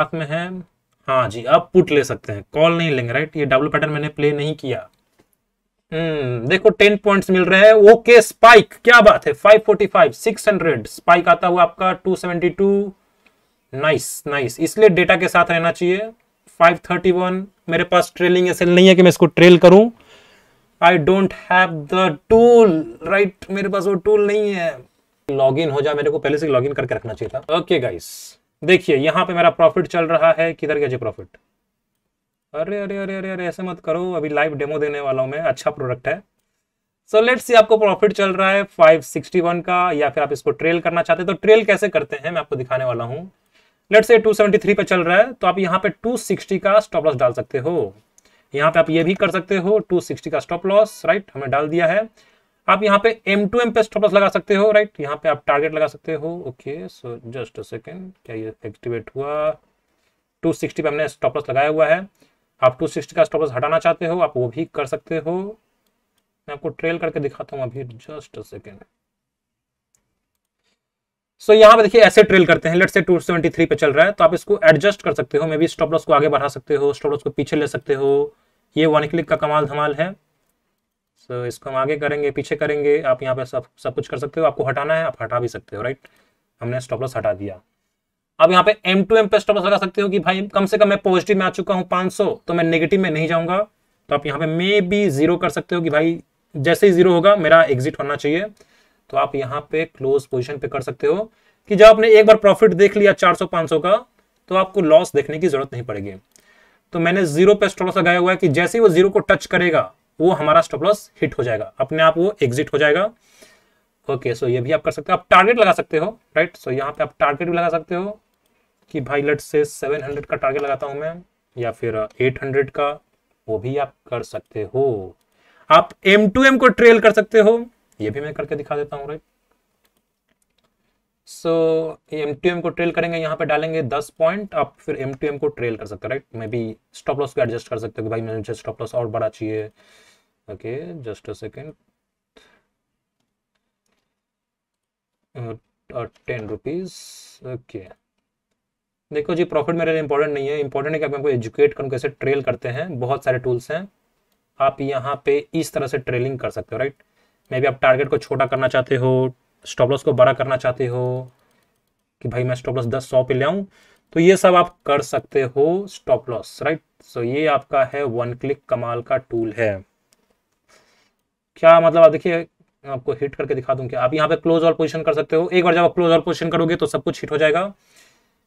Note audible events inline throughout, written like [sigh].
साथ में है हाँ जी आप पुट ले सकते हैं कॉल नहीं लेंगे राइट ये डबल पैटर्न मैंने प्ले नहीं किया हम्म देखो टेन पॉइंट्स मिल रहे हैं ओके स्पाइक क्या बात है five five forty six hundred spike आता हुआ आपका two seventy two nice nice इसलिए डेटा के साथ रहना चाहिए फाइव थर्टी वन मेरे पास ट्रेलिंग एसेल नहीं है कि मैं इसको ट्रेल करूं I don't have the tool right मेरे पास वो टूल नहीं है लॉगिन हो जाए मेरे को पहले से लॉगिन करके रखना चाहिए था ओके okay, गाइस देखिए यहाँ पे मेरा प्रॉफिट चल रहा है किधर गया जी प्रॉफिट अरे अरे अरे अरे अरे ऐसे मत करो अभी लाइव डेमो देने वाला हूँ मैं अच्छा प्रोडक्ट है सो लेट सी आपको प्रॉफिट चल रहा है 561 का या फिर आप इसको ट्रेल करना चाहते हैं तो ट्रेल कैसे करते हैं मैं आपको दिखाने वाला हूँ लेट से थ्री पे चल रहा है तो आप यहाँ पे सिक्सटी का स्टॉप लॉस डाल सकते हो यहाँ पे आप ये भी कर सकते हो सिक्सटी का स्टॉप लॉस राइट हमने डाल दिया है आप यहाँ पे एम टू एम पे स्टॉपस लगा सकते हो राइट यहाँ पे आप टारगेट लगा सकते हो okay so just a second क्या ये एक्टिवेट हुआ 260 पे हमने स्टॉप लगाया हुआ है आप 260 का स्टॉपस हटाना चाहते हो आप वो भी कर सकते हो मैं आपको ट्रेल करके दिखाता हूँ अभी just a second so so, यहाँ पे देखिए ऐसे ट्रेल करते हैं लेट से 273 पे चल रहा है तो आप इसको एडजस्ट कर सकते हो मे बी स्टॉप लॉस को आगे बढ़ा सकते हो स्टॉप लॉस को पीछे ले सकते हो ये वन क्लिक का कमाल धमाल है सो so, इसको हम आगे करेंगे पीछे करेंगे आप यहाँ पे सब सब कुछ कर सकते हो आपको हटाना है आप हटा भी सकते हो राइट हमने स्टॉप लॉस हटा दिया अब यहाँ पे एम टू एम पे स्टॉप लॉस लगा सकते हो कि भाई कम से कम मैं पॉजिटिव में आ चुका हूँ 500 तो मैं नेगेटिव में नहीं जाऊँगा तो आप यहाँ पे मे बी जीरो कर सकते हो कि भाई जैसे ही जीरो होगा मेरा एग्जिट होना चाहिए तो आप यहाँ पे क्लोज पोजिशन पे कर सकते हो कि जब आपने एक बार प्रॉफिट देख लिया चार सौ का तो आपको लॉस देखने की जरूरत नहीं पड़ेगी तो मैंने जीरो पे स्टॉप लॉस लगाया हुआ है कि जैसे ही वो जीरो को टच करेगा वो हमारा स्टॉप लॉस हिट हो जाएगा अपने आप वो एग्जिट हो जाएगा ओके okay, सो so ये भी आप कर सकते हो आप टारगेट लगा सकते हो राइट सो यहाँ पे आप टारगेट भी लगा सकते हो कि भाई लट से 700 का टारगेट लगाता हूँ मैं या फिर 800 का वो भी आप कर सकते हो आप एम टू एम को ट्रेल कर सकते हो ये भी मैं करके दिखा देता हूँ right so M to M को ट्रेल करेंगे यहाँ पे डालेंगे 10 पॉइंट आप फिर एम टू एम को ट्रेल कर सकते हो right maybe stop loss को एडजस्ट कर सकते हो कि भाई मैं स्टॉप लॉस और बड़ा चाहिए okay just a second uh, uh, 10 okay okay. देखो जी प्रॉफिट मेरे लिए इंपॉर्टेंट नहीं है इंपॉर्टेंट है कि आपको एजुकेट करूँ कैसे ट्रेल करते हैं बहुत सारे टूल्स हैं आप यहाँ पे इस तरह से ट्रेलिंग कर सकते हो राइट मे भी आप टारगेट को छोटा करना चाहते हो स्टॉप लॉस को बड़ा करना चाहते हो कि भाई मैं स्टॉप लॉस दस सौ पे ले आऊँ तो ये सब आप कर सकते हो स्टॉप लॉस राइट सो ये आपका है वन क्लिक कमाल का टूल है क्या मतलब आप देखिए आपको हिट करके दिखा दूँ क्या आप यहाँ पे क्लोज और पोजीशन कर सकते हो एक बार जब आप क्लोज और पोजीशन करोगे तो सब कुछ हिट हो जाएगा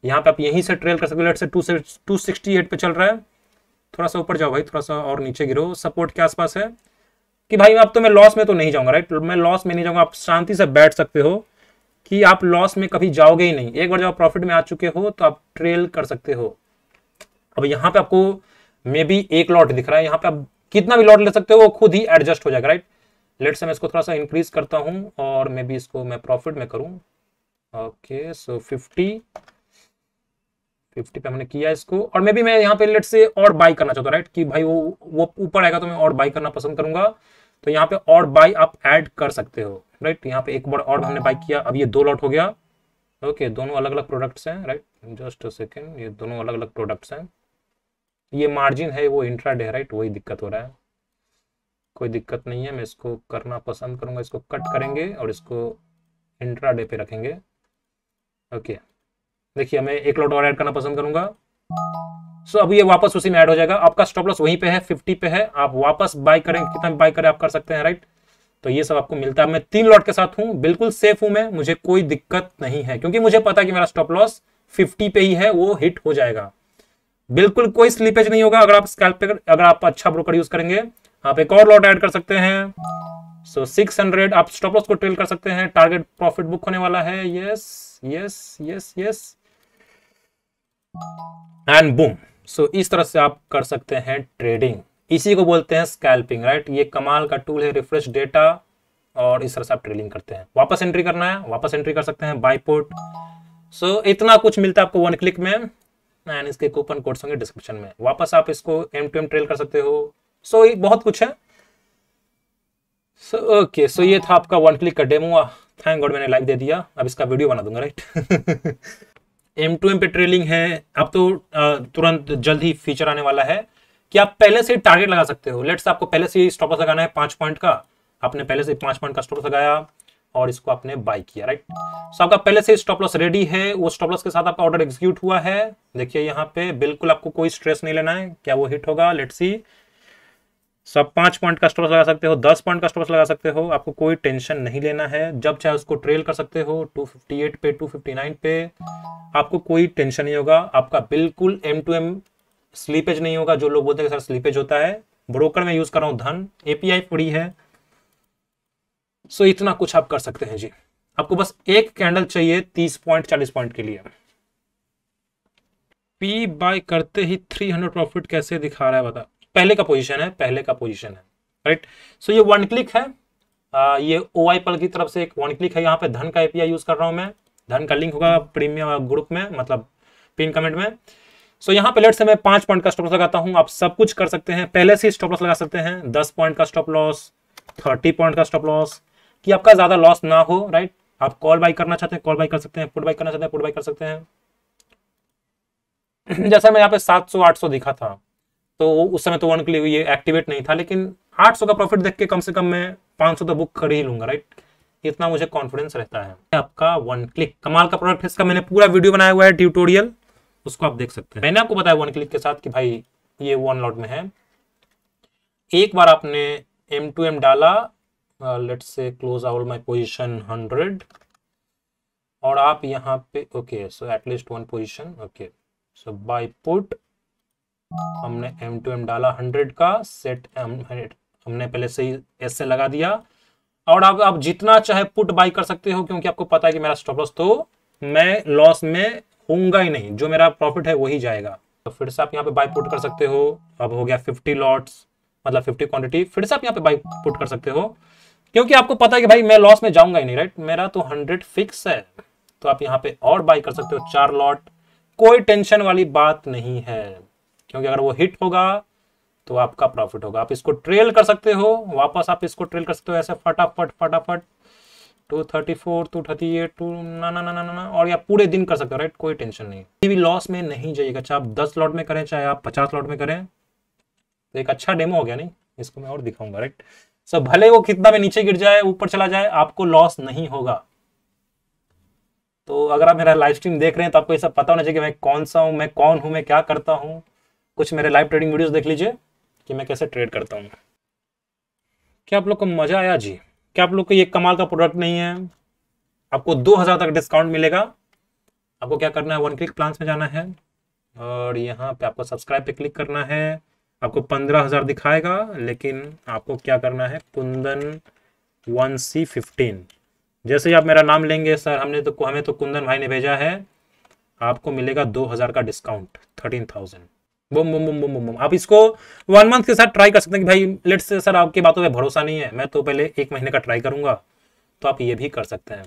यहाँ पे आप यहीं से ट्रेल कर सकते हो लेट से टू से टू सिक्सटी एट पे चल रहा है थोड़ा सा ऊपर जाओ भाई थोड़ा सा और नीचे गिरो सपोर्ट के आसपास है कि भाई आप तो मैं लॉस में तो नहीं जाऊंगा राइट मैं लॉस में नहीं जाऊंगा आप शांति से बैठ सकते हो कि आप लॉस में कभी जाओगे ही नहीं एक बार जब प्रॉफिट में आ चुके हो तो आप ट्रेल कर सकते हो अब यहाँ पे आपको मे बी एक लॉट दिख रहा है यहाँ पे आप कितना भी लॉट ले सकते हो वो खुद ही एडजस्ट हो जाएगा राइट लेट से मैं इसको थोड़ा सा इंक्रीज करता हूँ और मे बी इसको मैं प्रॉफिट में करूँ ओके सो फिफ्टी फिफ्टी पे हमने किया इसको और मे बी मैं यहाँ पे लेट से और बाई करना चाहता हूँ राइट कि भाई वो वो ऊपर आएगा तो मैं और बाई करना पसंद करूंगा तो यहाँ पे और बाई आप ऐड कर सकते हो राइट यहाँ पे एक बार और हमने बाई किया अब ये दो लॉट हो गया ओके okay, दोनों अलग अलग प्रोडक्ट्स हैं राइट जस्ट अ सेकेंड ये दोनों अलग अलग प्रोडक्ट्स हैं ये मार्जिन है वो इंट्राडे राइट वही दिक्कत हो रहा है कोई दिक्कत नहीं है मैं इसको करना पसंद करूंगा इसको कट हाँ। करेंगे और इसको इंट्रा डे पे रखेंगे ओके देखिए मैं एक लॉट और ऐड करना पसंद करूंगा सो so, अब ये वापस उसी में ऐड हो जाएगा आपका स्टॉप लॉस वहीं पे है 50 पे है आप वापस बाय करें कितना बाय करें आप कर सकते हैं राइट तो ये सब आपको मिलता है मैं तीन लॉट के साथ हूं बिल्कुल सेफ हूं मैं मुझे कोई दिक्कत नहीं है क्योंकि मुझे पता कि मेरा स्टॉप लॉस फिफ्टी पे ही है वो हिट हो जाएगा बिल्कुल कोई स्लीपेज नहीं होगा अगर आप स्कैल्प अगर आप अच्छा ब्रोकर यूज करेंगे आप एक और लॉट ऐड कर सकते हैं सो सिक्स हंड्रेड आप स्टॉप लॉस को ट्रेल कर सकते हैं टारगेट प्रॉफिट बुक होने वाला है yes yes yes yes and boom so इस तरह से आप कर सकते हैं ट्रेडिंग इसी को बोलते हैं स्कैल्पिंग राइट ये कमाल का टूल है रिफ्रेश डेटा और इस तरह से आप ट्रेडिंग करते हैं वापस एंट्री करना है वापस एंट्री कर सकते हैं बाईपोर्ट सो so, इतना कुछ मिलता है आपको वन क्लिक में एंड इसके कूपन कोड्स होंगे डिस्क्रिप्शन में वापस आप इसको एम टू एम ट्रेल कर सकते हो सो so, बहुत कुछ है so so, okay okay, so so ये था आपका वन क्लिक का डेमो थैंक गॉड मैंने लाइक दे दिया अब इसका वीडियो बना दूंगा राइट एम टू एम पे ट्रेलिंग है अब तो तुरंत जल्द ही फीचर आने वाला है कि आप पहले से टारगेट लगा सकते हो लेट्स आपको पहले से स्टॉप लगाना है पांच पॉइंट का आपने पहले से पांच पॉइंट का स्टॉप लगाया और इसको आपने बाय किया राइट सो आपका पहले से स्टॉप लॉस रेडी है वो स्टॉप लॉस के साथ आपका ऑर्डर एग्जीक्यूट हुआ है देखिए यहाँ पे बिल्कुल आपको कोई स्ट्रेस नहीं लेना है क्या वो हिट होगा लेट्स सी सब पांच पॉइंट का स्टॉपस लगा सकते हो दस पॉइंट का स्टॉपस लगा सकते हो आपको कोई टेंशन नहीं लेना है जब चाहे उसको ट्रेल कर सकते हो 258 पे 259 पे आपको कोई टेंशन नहीं होगा आपका बिल्कुल एम टू एम स्लीपेज नहीं होगा जो लोग बोलते हैं सर स्लीपेज होता है ब्रोकर में यूज कर रहा हूँ धन एपीआई पूरी है सो इतना कुछ आप कर सकते हैं जी आपको बस एक कैंडल चाहिए तीस पॉइंट चालीस पॉइंट के लिए पी बाय करते ही थ्री हंड्रेड प्रॉफिट कैसे दिखा रहा है बता पहले का पोजीशन है पहले का पोजीशन है राइट सो ये वन क्लिक है आ, ये ओ आई पल की तरफ से एक वन क्लिक है यहाँ पे धन का एपीआई यूज कर रहा हूँ मैं धन का लिंक होगा प्रीमियम ग्रुप में मतलब पिन कमेंट में सो so, यहाँ पे लेट से मैं पांच पॉइंट का स्टॉप लॉस लगाता हूँ आप सब कुछ कर सकते हैं पहले से स्टॉप लॉस लगा सकते हैं दस पॉइंट का स्टॉप लॉस थर्टी पॉइंट का स्टॉप लॉस कि आपका ज्यादा लॉस ना हो राइट आप कॉल बाई करना चाहते हैं कॉल बाई कर सकते हैं पुट बाई करना चाहते हैं पुट बाई कर सकते हैं [clears throat] जैसा मैं यहाँ पे सात सौ आठ सौ दिखा था तो उस समय तो वन के लिए ये एक्टिवेट नहीं था लेकिन 800 का प्रॉफिट देख के कम से कम मैं 500 तो बुक कर ही लूंगा राइट इतना मुझे कॉन्फिडेंस रहता है आपका वन क्लिक कमाल का प्रोडक्ट है इसका मैंने पूरा वीडियो बनाया हुआ है ट्यूटोरियल उसको आप देख सकते हैं मैंने आपको बताया वन क्लिक के साथ कि भाई ये वन लॉट में है एक बार आपने एम टू एम डाला let's close all my position hundred और आप यहाँ पे okay so at least one position okay so buy put हमने एम टू एम डाला हंड्रेड का सेट एम हमने पहले से ही एस से लगा दिया और अब आप जितना चाहे पुट बाई कर सकते हो क्योंकि आपको पता है कि मेरा स्टॉप लॉस तो मैं लॉस में होऊंगा ही नहीं जो मेरा प्रॉफिट है वही जाएगा तो फिर से आप यहाँ पे बाई पुट कर सकते हो अब हो गया फिफ्टी लॉट्स मतलब फिफ्टी क्वांटिटी फिर से आप यहाँ पे बाई पुट कर सकते हो क्योंकि आपको पता है कि भाई मैं लॉस में जाऊंगा ही नहीं राइट मेरा तो हंड्रेड फिक्स है तो आप यहाँ पे और बाई कर सकते हो चार लॉट कोई टेंशन वाली बात नहीं है क्योंकि अगर वो हिट होगा तो आपका प्रॉफिट होगा आप इसको ट्रेल कर सकते हो वापस आप इसको ट्रेल कर सकते हो ऐसे फटाफट फटाफट two thirty four two thirty eight two ना ना ना ना ना और या पूरे दिन कर सकते हो राइट कोई टेंशन नहीं किसी भी लॉस में नहीं जाइएगा चाहे आप दस लॉट में करें चाहे आप पचास लॉट में करें तो एक अच्छा डेमो हो गया नहीं इसको मैं और दिखाऊंगा राइट सो भले वो कितना में नीचे गिर जाए ऊपर चला जाए आपको लॉस नहीं होगा तो अगर आप मेरा लाइव स्ट्रीम देख रहे हैं तो आपको ये सब पता होना चाहिए कि मैं कौन सा हूँ मैं कौन हूँ मैं क्या करता हूँ कुछ मेरे लाइव ट्रेडिंग वीडियोस देख लीजिए कि मैं कैसे ट्रेड करता हूँ क्या आप लोग को मज़ा आया जी क्या आप लोग को ये कमाल का प्रोडक्ट नहीं है आपको दो हज़ार तक डिस्काउंट मिलेगा आपको क्या करना है वन क्लिक प्लान्स में जाना है और यहाँ पे आपको सब्सक्राइब पे क्लिक करना है आपको पंद्रह हज़ार दिखाएगा लेकिन आपको क्या करना है कुंदन वन सी फिफ्टीन जैसे ही आप मेरा नाम लेंगे सर हमने तो हमें तो कुंदन भाई ने भेजा है आपको मिलेगा दो हज़ार का डिस्काउंट थर्टीन थाउजेंड बुम बुम बुम बुम बुम बुम आप इसको वन मंथ के साथ ट्राई कर सकते हैं कि भाई लेट्स सर आपकी बातों पे भरोसा नहीं है मैं तो पहले एक महीने का ट्राई करूंगा तो आप ये भी कर सकते हैं